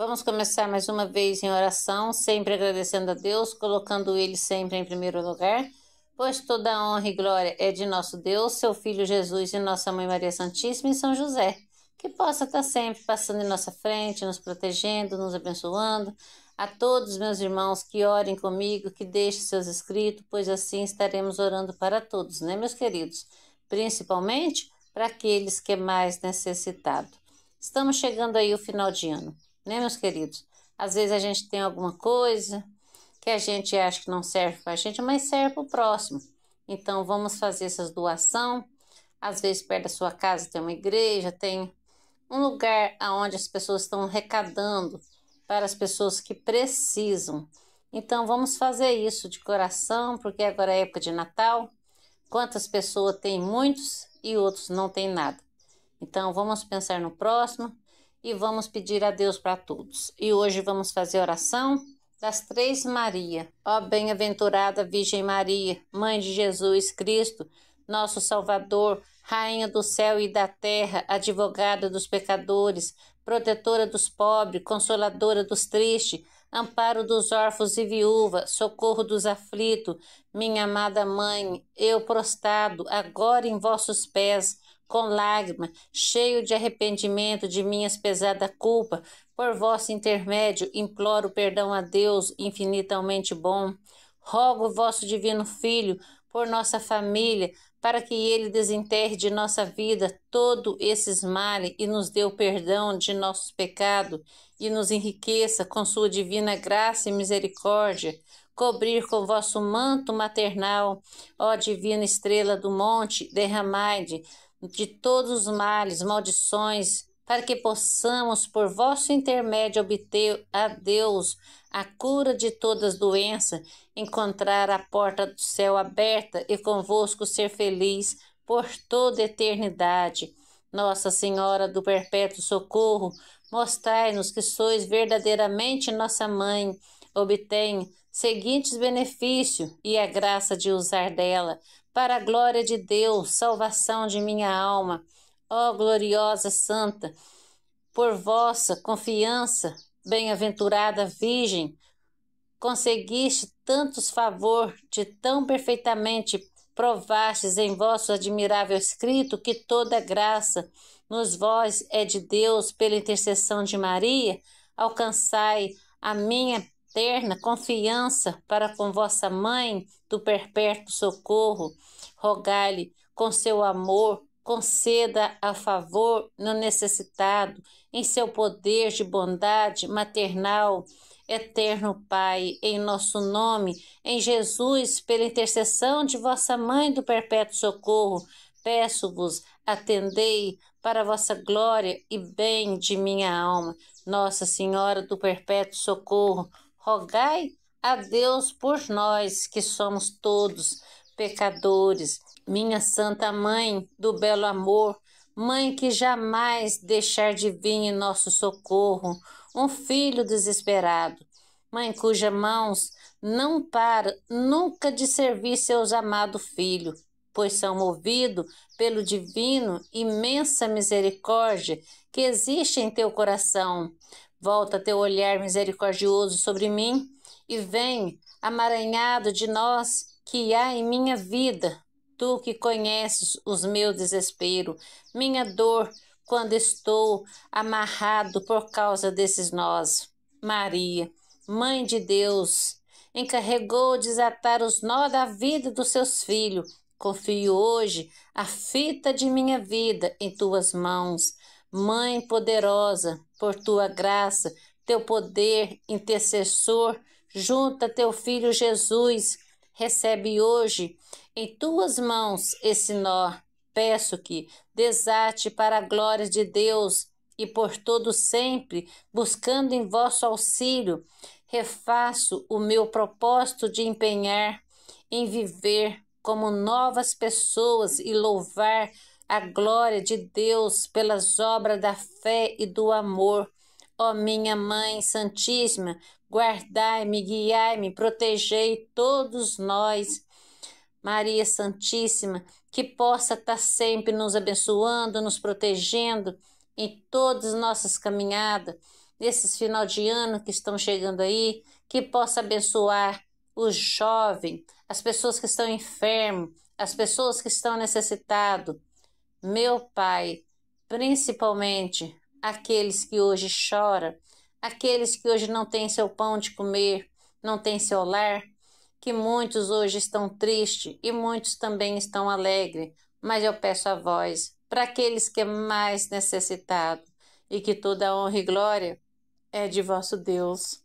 Vamos começar mais uma vez em oração, sempre agradecendo a Deus, colocando Ele sempre em primeiro lugar, pois toda a honra e glória é de nosso Deus, seu Filho Jesus e nossa Mãe Maria Santíssima e São José, que possa estar sempre passando em nossa frente, nos protegendo, nos abençoando. A todos meus irmãos que orem comigo, que deixem seus escritos, pois assim estaremos orando para todos, né, meus queridos? Principalmente para aqueles que é mais necessitado. Estamos chegando aí o final de ano né, meus queridos? Às vezes a gente tem alguma coisa que a gente acha que não serve para a gente, mas serve para o próximo. Então vamos fazer essas doação. Às vezes perto da sua casa tem uma igreja, tem um lugar onde as pessoas estão arrecadando para as pessoas que precisam. Então vamos fazer isso de coração, porque agora é época de Natal. Quantas pessoas têm muitos e outros não têm nada. Então vamos pensar no próximo e vamos pedir a Deus para todos. E hoje vamos fazer oração das Três Maria. Ó bem-aventurada Virgem Maria, Mãe de Jesus Cristo, nosso Salvador, Rainha do céu e da terra, advogada dos pecadores, protetora dos pobres, consoladora dos tristes, amparo dos órfãos e viúva, socorro dos aflitos, minha amada mãe, eu prostrado agora em vossos pés, com lágrimas, cheio de arrependimento de minhas pesada culpa, por vosso intermédio imploro perdão a Deus infinitamente bom. Rogo vosso divino Filho por nossa família, para que ele desenterre de nossa vida todo esses males e nos dê o perdão de nossos pecados e nos enriqueça com sua divina graça e misericórdia cobrir com vosso manto maternal, ó divina estrela do monte, derramai-de de todos os males, maldições, para que possamos, por vosso intermédio, obter a Deus a cura de todas as doenças, encontrar a porta do céu aberta e convosco ser feliz por toda eternidade. Nossa Senhora do Perpétuo Socorro, mostrai-nos que sois verdadeiramente nossa mãe. Obtém seguintes benefícios e a graça de usar dela para a glória de Deus, salvação de minha alma. Ó gloriosa Santa, por vossa confiança, bem-aventurada Virgem, conseguiste tantos favor de tão perfeitamente provastes em vosso admirável escrito que toda graça nos vós é de Deus pela intercessão de Maria, alcançai a minha terna confiança para com vossa mãe do perpétuo socorro, rogai-lhe com seu amor, conceda a favor no necessitado, em seu poder de bondade maternal, eterno Pai, em nosso nome, em Jesus, pela intercessão de vossa mãe do perpétuo socorro, peço-vos, atendei para vossa glória e bem de minha alma. Nossa Senhora do perpétuo socorro, rogai a Deus por nós, que somos todos pecadores, minha Santa Mãe do Belo Amor, Mãe que jamais deixar de vir em nosso socorro, um filho desesperado, Mãe cujas mãos não param nunca de servir seus amados filhos, pois são movidos pelo divino imensa misericórdia que existe em teu coração. Volta teu olhar misericordioso sobre mim e vem, amaranhado de nós que há em minha vida. Tu que conheces os meu desespero, minha dor, quando estou amarrado por causa desses nós. Maria, Mãe de Deus, encarregou desatar os nós da vida dos seus filhos. Confio hoje a fita de minha vida em tuas mãos. Mãe poderosa, por tua graça, teu poder intercessor, junta teu filho Jesus, recebe hoje em tuas mãos esse nó. Peço que desate para a glória de Deus e por todo sempre, buscando em vosso auxílio, refaço o meu propósito de empenhar em viver como novas pessoas e louvar a glória de Deus pelas obras da fé e do amor. Ó minha Mãe Santíssima, guardai-me, guiai-me, protegei todos nós. Maria Santíssima, que possa estar tá sempre nos abençoando, nos protegendo em todas as nossas caminhadas, nesses final de ano que estão chegando aí, que possa abençoar os jovens, as pessoas que estão enfermos, as pessoas que estão necessitadas meu Pai, principalmente aqueles que hoje choram, aqueles que hoje não têm seu pão de comer, não têm seu lar, que muitos hoje estão tristes e muitos também estão alegres, mas eu peço a vós, para aqueles que é mais necessitado, e que toda honra e glória é de vosso Deus.